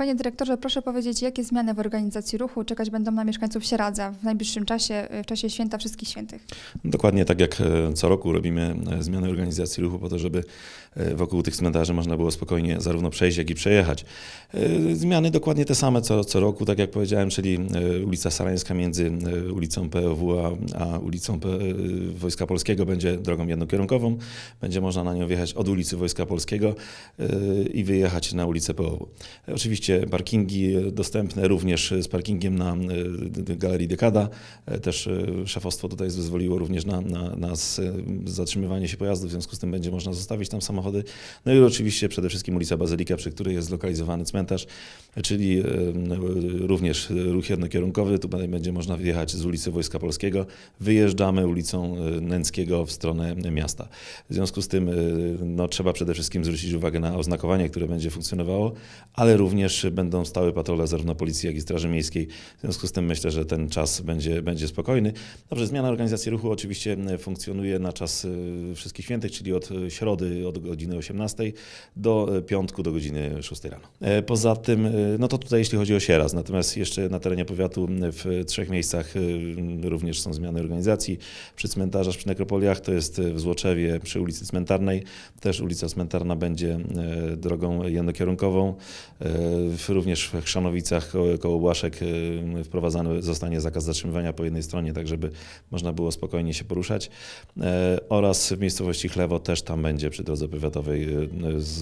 Panie dyrektorze, proszę powiedzieć, jakie zmiany w organizacji ruchu czekać będą na mieszkańców Sieradza w najbliższym czasie, w czasie święta Wszystkich Świętych? Dokładnie tak jak e, co roku robimy e, zmiany organizacji ruchu po to, żeby e, wokół tych cmentarzy można było spokojnie zarówno przejść, jak i przejechać. Zmiany dokładnie te same co, co roku, tak jak powiedziałem, czyli ulica Sarańska między ulicą POW a, a ulicą P Wojska Polskiego będzie drogą jednokierunkową. Będzie można na nią wjechać od ulicy Wojska Polskiego i wyjechać na ulicę POW. Oczywiście Oczywiście parkingi dostępne również z parkingiem na e, Galerii Dekada. E, też e, szefostwo tutaj zezwoliło również na, na, na zatrzymywanie się pojazdów, w związku z tym będzie można zostawić tam samochody. No i oczywiście przede wszystkim ulica Bazylika, przy której jest zlokalizowany cmentarz, czyli również e, ruch jednokierunkowy, tu będzie można wjechać z ulicy Wojska Polskiego. Wyjeżdżamy ulicą e, Nęckiego w stronę miasta. W związku z tym e, no, trzeba przede wszystkim zwrócić uwagę na oznakowanie, które będzie funkcjonowało, ale również będą stałe patrole zarówno policji, jak i Straży Miejskiej. W związku z tym myślę, że ten czas będzie, będzie spokojny. Dobrze, zmiana organizacji ruchu oczywiście funkcjonuje na czas wszystkich świętych, czyli od środy od godziny 18 do piątku do godziny 6 rano. Poza tym, no to tutaj jeśli chodzi o sieraz, natomiast Natomiast jeszcze na terenie powiatu w trzech miejscach y, również są zmiany organizacji. Przy cmentarzach, przy nekropoliach to jest y, w Złoczewie przy ulicy Cmentarnej. Też ulica Cmentarna będzie y, drogą jednokierunkową. Również w Chrzanowicach koło Błaszek wprowadzany zostanie zakaz zatrzymywania po jednej stronie, tak żeby można było spokojnie się poruszać. Oraz w miejscowości Chlewo też tam będzie przy drodze powiatowej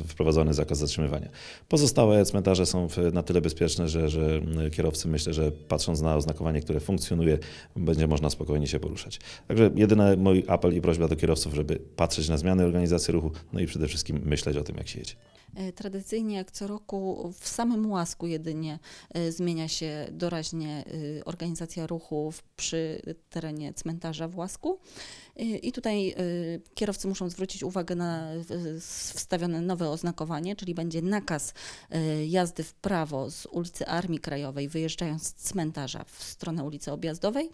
wprowadzony zakaz zatrzymywania. Pozostałe cmentarze są na tyle bezpieczne, że, że kierowcy myślę, że patrząc na oznakowanie, które funkcjonuje, będzie można spokojnie się poruszać. Także jedyny mój apel i prośba do kierowców, żeby patrzeć na zmiany organizacji ruchu, no i przede wszystkim myśleć o tym, jak się jedzie. E, tradycyjnie jak co roku w samym łasku jedynie e, zmienia się doraźnie e, organizacja ruchu przy terenie cmentarza w łasku. I tutaj kierowcy muszą zwrócić uwagę na wstawione nowe oznakowanie, czyli będzie nakaz jazdy w prawo z ulicy Armii Krajowej Objazdowej, wyjeżdżając z cmentarza w stronę ulicy Objazdowej.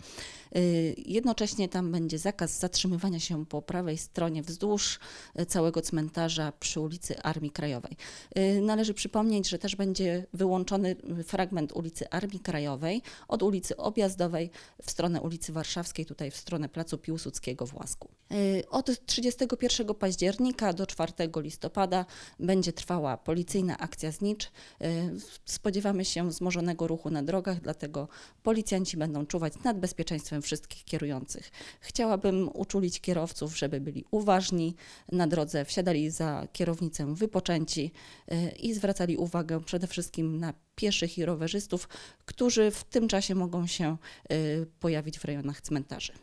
Y, jednocześnie tam będzie zakaz zatrzymywania się po prawej stronie wzdłuż y, całego cmentarza przy ulicy Armii Krajowej. Y, należy przypomnieć, że też będzie wyłączony fragment ulicy Armii Krajowej od ulicy Objazdowej w stronę ulicy Warszawskiej, tutaj w stronę Placu Piłsudskiego w Łasku. Od 31 października do 4 listopada będzie trwała policyjna akcja znicz. Spodziewamy się wzmożonego ruchu ruchu na drogach, dlatego policjanci będą czuwać nad bezpieczeństwem wszystkich kierujących. Chciałabym uczulić kierowców, żeby byli uważni na drodze, wsiadali za kierownicę wypoczęci y, i zwracali uwagę przede wszystkim na pieszych i rowerzystów, którzy w tym czasie mogą się y, pojawić w rejonach cmentarzy.